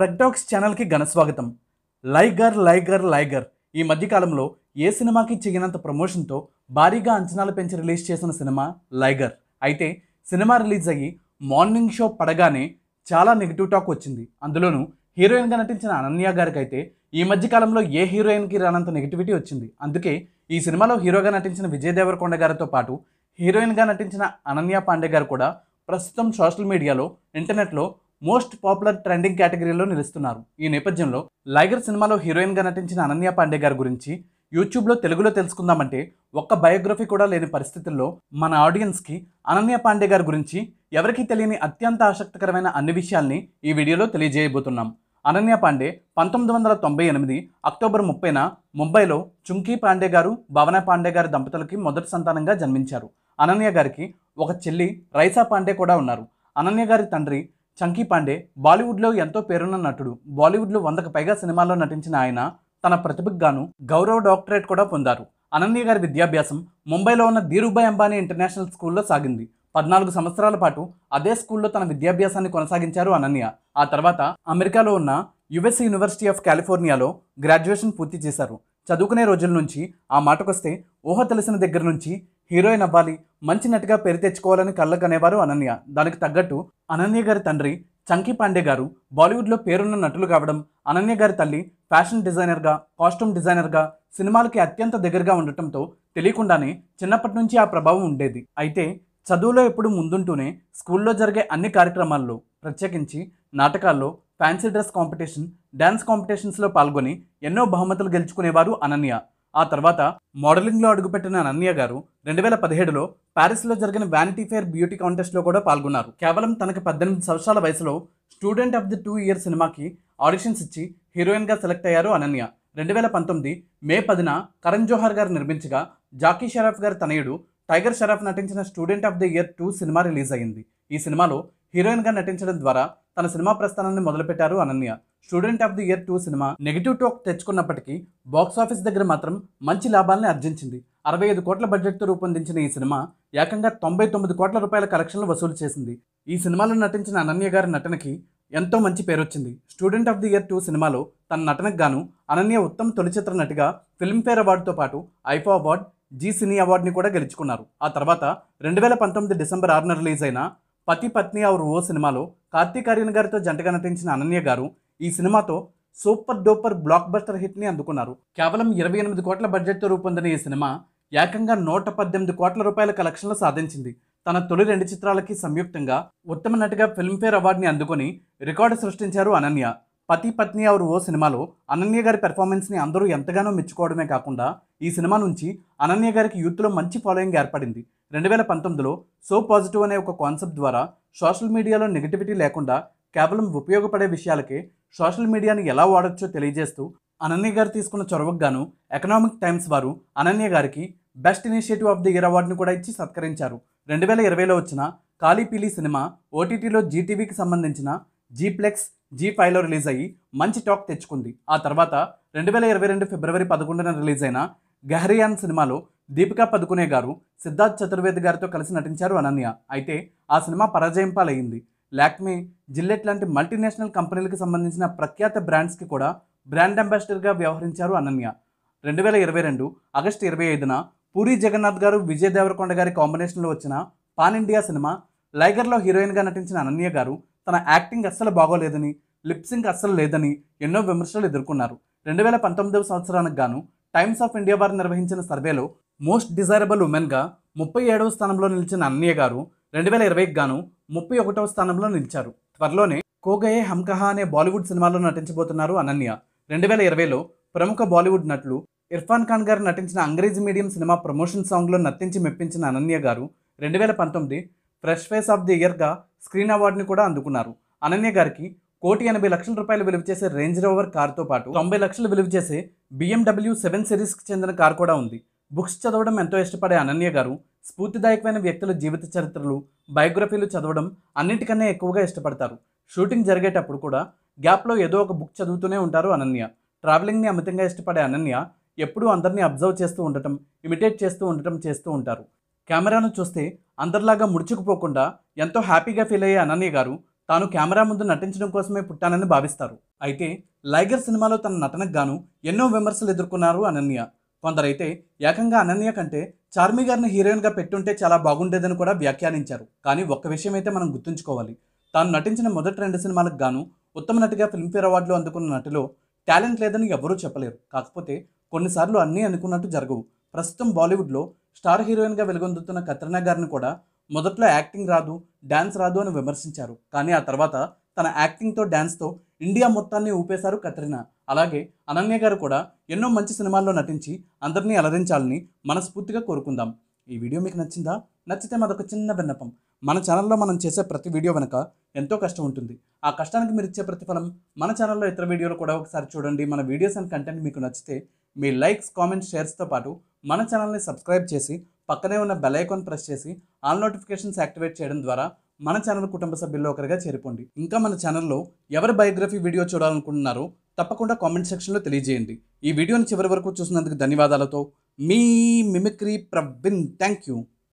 ప్రగ్డాక్స్ ఛానల్కి ఘనస్వాగతం లైగర్ లైగర్ లైగర్ ఈ మధ్యకాలంలో ఏ సినిమాకి చిగినంత ప్రమోషన్తో భారీగా అంచనాలు పెంచి రిలీజ్ చేసిన సినిమా లైగర్ అయితే సినిమా రిలీజ్ అయ్యి మార్నింగ్ షో పడగానే చాలా నెగిటివ్ టాక్ వచ్చింది అందులోనూ హీరోయిన్గా నటించిన అనన్య గారికి అయితే ఈ మధ్యకాలంలో ఏ హీరోయిన్కి రానంత నెగిటివిటీ వచ్చింది అందుకే ఈ సినిమాలో హీరోగా నటించిన విజయ్ దేవరకొండ గారితో పాటు హీరోయిన్గా నటించిన అనన్య పాండే గారు కూడా ప్రస్తుతం సోషల్ మీడియాలో ఇంటర్నెట్లో మోస్ట్ పాపులర్ ట్రెండింగ్ కేటగిరీలో నిలుస్తున్నారు ఈ నేపథ్యంలో లైగర్ సినిమాలో హీరోయిన్గా నటించిన అనన్య పాండే గారి గురించి యూట్యూబ్లో తెలుగులో తెలుసుకుందామంటే ఒక్క బయోగ్రఫీ కూడా లేని పరిస్థితుల్లో మన ఆడియన్స్కి అనన్య పాండే గారి గురించి ఎవరికి తెలియని అత్యంత ఆసక్తికరమైన అన్ని విషయాల్ని ఈ వీడియోలో తెలియజేయబోతున్నాం అనన్య పాండే పంతొమ్మిది వందల తొంభై ఎనిమిది అక్టోబర్ ముప్పైన ముంబైలో చుంకీ పాండే గారు భవన పాండే గారి దంపతులకి మొదటి సంతానంగా జన్మించారు అనన్య గారికి ఒక చెల్లి రైసా పాండే కూడా ఉన్నారు అనన్య గారి తండ్రి చంకీ పాండే బాలీవుడ్లో ఎంతో పేరున్న నటుడు బాలీవుడ్లో వందకు పైగా సినిమాల్లో నటించిన ఆయన తన ప్రతిభకు గాను గౌరవ డాక్టరేట్ కూడా పొందారు అనన్య గారి విద్యాభ్యాసం ముంబైలో ఉన్న ధీరుభాయ్ అంబానీ ఇంటర్నేషనల్ స్కూల్లో సాగింది పద్నాలుగు సంవత్సరాల పాటు అదే స్కూల్లో తన విద్యాభ్యాసాన్ని కొనసాగించారు అనన్య ఆ తర్వాత అమెరికాలో ఉన్న యుఎస్ యూనివర్సిటీ ఆఫ్ కాలిఫోర్నియాలో గ్రాడ్యుయేషన్ పూర్తి చేశారు చదువుకునే రోజుల నుంచి ఆ మాటకొస్తే ఊహ తెలిసిన దగ్గర నుంచి హీరోయిన్ అవ్వాలి మంచి నటిగా పేరు తెచ్చుకోవాలని కళ్ళకనేవారు అనన్య దానికి తగ్గట్టు అనన్య గారి తండ్రి చంకీ పాండే గారు బాలీవుడ్లో పేరున్న నటులు కావడం అనన్య గారి తల్లి ఫ్యాషన్ డిజైనర్గా కాస్ట్యూమ్ డిజైనర్గా సినిమాలకి అత్యంత దగ్గరగా ఉండటంతో తెలియకుండానే చిన్నప్పటి నుంచి ఆ ప్రభావం ఉండేది అయితే చదువులో ఎప్పుడు ముందుంటూనే స్కూల్లో జరిగే అన్ని కార్యక్రమాల్లో ప్రత్యేకించి నాటకాల్లో ఫ్యాన్సీ డ్రెస్ కాంపిటీషన్ డ్యాన్స్ కాంపిటీషన్స్లో పాల్గొని ఎన్నో బహుమతులు గెలుచుకునేవారు అనన్య ఆ తర్వాత మోడలింగ్లో అడుగుపెట్టిన అనన్య గారు రెండు వేల పదిహేడులో ప్యారిస్లో జరిగిన వ్యానిటీ ఫేర్ బ్యూటీ కాంటెస్ట్లో కూడా పాల్గొన్నారు కేవలం తనకు పద్దెనిమిది సంవత్సరాల వయసులో Student of the Two Year సినిమాకి ఆడిషన్స్ ఇచ్చి హీరోయిన్గా సెలెక్ట్ అయ్యారు అనన్య రెండు వేల పంతొమ్మిది మే పదిన కరణ్ జోహర్ గారు నిర్మించగా జాకీ షరాఫ్ గారి తనయుడు టైగర్ షరఫ్ నటించిన Student of the Year Two సినిమా రిలీజ్ అయింది ఈ సినిమాలో హీరోయిన్గా నటించడం ద్వారా తన సినిమా ప్రస్థానాన్ని మొదలుపెట్టారు Ananya Student of the Year Two సినిమా నెగిటివ్ టాక్ తెచ్చుకున్నప్పటికీ బాక్సాఫీస్ దగ్గర మాత్రం మంచి లాభాలని ఆర్జించింది అరవై ఐదు కోట్ల బడ్జెట్తో రూపొందించిన ఈ సినిమా ఏకంగా తొంభై తొమ్మిది కోట్ల రూపాయల కలెక్షన్లు వసూలు చేసింది ఈ సినిమాలో నటించిన అనన్య గారి నటనకి ఎంతో మంచి పేరు వచ్చింది Student of the Year Two సినిమాలో తన నటనకు గాను అనన్య ఉత్తమ తొలి చిత్ర నటిగా ఫిల్మ్ఫేర్ అవార్డుతో పాటు ఐఫా అవార్డ్ జీ సినీ అవార్డుని కూడా గెలుచుకున్నారు ఆ తర్వాత రెండు వేల పంతొమ్మిది డిసెంబర్ ఆరున రిలీజ్ అయిన పతి పత్ని అవర్ ఓ సినిమాలో కార్తీక్ ఆర్యన్ గారితో జంటగా నటించిన అనన్య గారు ఈ సినిమాతో సూపర్ డూపర్ బ్లాక్ బస్టర్ ని అందుకున్నారు కేవలం ఇరవై ఎనిమిది కోట్ల బడ్జెట్తో రూపొందిన ఈ సినిమా ఏకంగా నూట పద్దెనిమిది కోట్ల రూపాయల కలెక్షన్లు సాధించింది తన తొలి రెండు చిత్రాలకి సంయుక్తంగా ఉత్తమ నటిగా ఫిల్మ్ఫేర్ అవార్డుని అందుకొని రికార్డు సృష్టించారు అనన్య పతి పత్ని ఆవు ఓ సినిమాలో అనన్య గారి పెర్ఫార్మెన్స్ని అందరూ ఎంతగానో మెచ్చుకోవడమే కాకుండా ఈ సినిమా నుంచి అనన్య గారికి యూత్లో మంచి ఫాలోయింగ్ ఏర్పడింది రెండు వేల పంతొమ్మిదిలో సో పాజిటివ్ అనే ఒక కాన్సెప్ట్ ద్వారా సోషల్ మీడియాలో నెగిటివిటీ లేకుండా కేవలం ఉపయోగపడే విషయాలకే సోషల్ మీడియాని ఎలా వాడొచ్చో తెలియజేస్తూ అనన్య గారు తీసుకున్న చొరవకు ఎకనామిక్ టైమ్స్ వారు అనన్య గారికి best initiative of the year అవార్డును కూడా ఇచ్చి సత్కరించారు రెండు వేల ఇరవైలో వచ్చిన కాళీపీలి సినిమా ఓటీటీలో జీటీవీకి సంబంధించిన జీప్లెక్స్ జీ ఫైవ్లో రిలీజ్ అయ్యి మంచి టాక్ తెచ్చుకుంది ఆ తర్వాత రెండు వేల ఇరవై రెండు ఫిబ్రవరి పదకొండున రిలీజ్ అయిన గహరియాన్ సినిమాలో దీపికా పదుకునే గారు సిద్ధార్థ్ చతుర్వేది గారితో కలిసి నటించారు అనన్య అయితే ఆ సినిమా పరాజయం పాలయ్యింది లాక్మీ జిల్లెట్ లాంటి మల్టీనేషనల్ కంపెనీలకు సంబంధించిన ప్రఖ్యాత బ్రాండ్స్కి కూడా బ్రాండ్ అంబాసిడర్గా వ్యవహరించారు అనన్య రెండు వేల ఇరవై రెండు ఆగస్టు ఇరవై ఐదున పూరి జగన్నాథ్ గారు విజయ్ దేవరకొండ గారి కాంబినేషన్లో వచ్చిన పాన్ ఇండియా సినిమా లైగర్లో హీరోయిన్గా నటించిన అనన్య గారు తన యాక్టింగ్ అస్సలు బాగోలేదని లిప్సింగ్ అస్సలు లేదని ఎన్నో విమర్శలు ఎదుర్కొన్నారు రెండు వేల పంతొమ్మిదవ సంవత్సరానికి గాను టైమ్స్ ఆఫ్ ఇండియా వారు నిర్వహించిన సర్వేలో మోస్ట్ డిజైరబుల్ ఉమెన్గా ముప్పై ఏడవ స్థానంలో నిలిచిన అన్నయ్య గారు రెండు వేల ఇరవైకి గాను ముప్పై ఒకటవ స్థానంలో నిలిచారు త్వరలోనే కోగయే హమ్కహా అనే బాలీవుడ్ సినిమాలో నటించబోతున్నారు అనన్య రెండు వేల ఇరవైలో ప్రముఖ బాలీవుడ్ నటులు ఇర్ఫాన్ ఖాన్ గారు నటించిన అంగ్రేజీ మీడియం సినిమా ప్రమోషన్ సాంగ్లో నర్తించి మెప్పించిన అనన్య గారు రెండు వేల పంతొమ్మిది ఫ్రెష్ ఫేస్ ఆఫ్ ది ఇయర్గా స్క్రీన్ అవార్డుని కూడా అందుకున్నారు అనన్య గారికి కోటి ఎనభై లక్షల రూపాయలు విలువ చేసే రేంజ్ రోవర్ కార్తో పాటు తొంభై లక్షలు విలువ చేసే బిఎండబ్ల్యూ సెవెన్ సిరీస్కి చెందిన కార్ కూడా ఉంది బుక్స్ చదవడం ఎంతో ఇష్టపడే అనన్య గారు స్ఫూర్తిదాయకమైన వ్యక్తుల జీవిత చరిత్రలు బయోగ్రఫీలు చదవడం అన్నిటికన్నా ఎక్కువగా ఇష్టపడతారు షూటింగ్ జరిగేటప్పుడు కూడా గ్యాప్లో ఏదో ఒక బుక్ చదువుతూనే ఉంటారు అనన్య ట్రావెలింగ్ని అమితంగా ఇష్టపడే అనన్య ఎప్పుడూ అందరినీ అబ్జర్వ్ చేస్తూ ఉండటం ఇమిటేట్ చేస్తూ ఉండటం చేస్తూ ఉంటారు కెమెరాను చూస్తే అందరిలాగా ముడుచుకుపోకుండా ఎంతో హ్యాపీగా ఫీల్ అయ్యే అనన్య గారు తాను కెమెరా ముందు నటించడం కోసమే పుట్టానని భావిస్తారు అయితే లైగర్ సినిమాలో తన నటనకు గాను ఎన్నో విమర్శలు ఎదుర్కొన్నారు అనన్య కొందరైతే ఏకంగా అనన్య కంటే చార్మి గారిని హీరోయిన్గా పెట్టుంటే చాలా బాగుండేదని కూడా వ్యాఖ్యానించారు కానీ ఒక్క విషయం అయితే మనం గుర్తుంచుకోవాలి తాను నటించిన మొదటి రెండు సినిమాలకు గాను ఉత్తమ నటిగా ఫిల్మ్ఫేర్ అవార్డులు అందుకున్న నటిలో టాలెంట్ లేదని ఎవరూ చెప్పలేరు కాకపోతే కొన్నిసార్లు అన్నీ అనుకున్నట్టు జరగవు ప్రస్తుతం బాలీవుడ్లో స్టార్ హీరోయిన్గా వెలుగొందుతున్న కత్రినా గారిని కూడా మొదట్లో యాక్టింగ్ రాదు డ్యాన్స్ రాదు అని విమర్శించారు కానీ ఆ తర్వాత తన యాక్టింగ్తో డ్యాన్స్తో ఇండియా మొత్తాన్ని ఊపేశారు కత్రినా అలాగే అనన్య గారు కూడా ఎన్నో మంచి సినిమాల్లో నటించి అందరినీ అలరించాలని మనస్ఫూర్తిగా కోరుకుందాం ఈ వీడియో మీకు నచ్చిందా నచ్చితే మాదొక చిన్న విన్నపం మన ఛానల్లో మనం చేసే ప్రతి వీడియో వెనక ఎంతో కష్టం ఉంటుంది ఆ కష్టానికి మీరు ఇచ్చే ప్రతిఫలం మన ఛానల్లో ఇతర వీడియోలు కూడా ఒకసారి చూడండి మన వీడియోస్ అండ్ కంటెంట్ మీకు నచ్చితే మీ లైక్స్ కామెంట్స్ షేర్స్తో పాటు మన ఛానల్ని సబ్స్క్రైబ్ చేసి పక్కనే ఉన్న బెలైకాన్ ప్రెస్ చేసి ఆల్ నోటిఫికేషన్స్ యాక్టివేట్ చేయడం ద్వారా మన ఛానల్ కుటుంబ సభ్యుల్లో ఒకరిగా చేరుకోండి ఇంకా మన ఛానల్లో ఎవరి బయోగ్రఫీ వీడియో చూడాలనుకుంటున్నారో తప్పకుండా కామెంట్ సెక్షన్లో తెలియజేయండి ఈ వీడియోని చివరి వరకు చూసినందుకు ధన్యవాదాలతో మీ మిమిక్రీ ప్రవీణ్ థ్యాంక్ యూ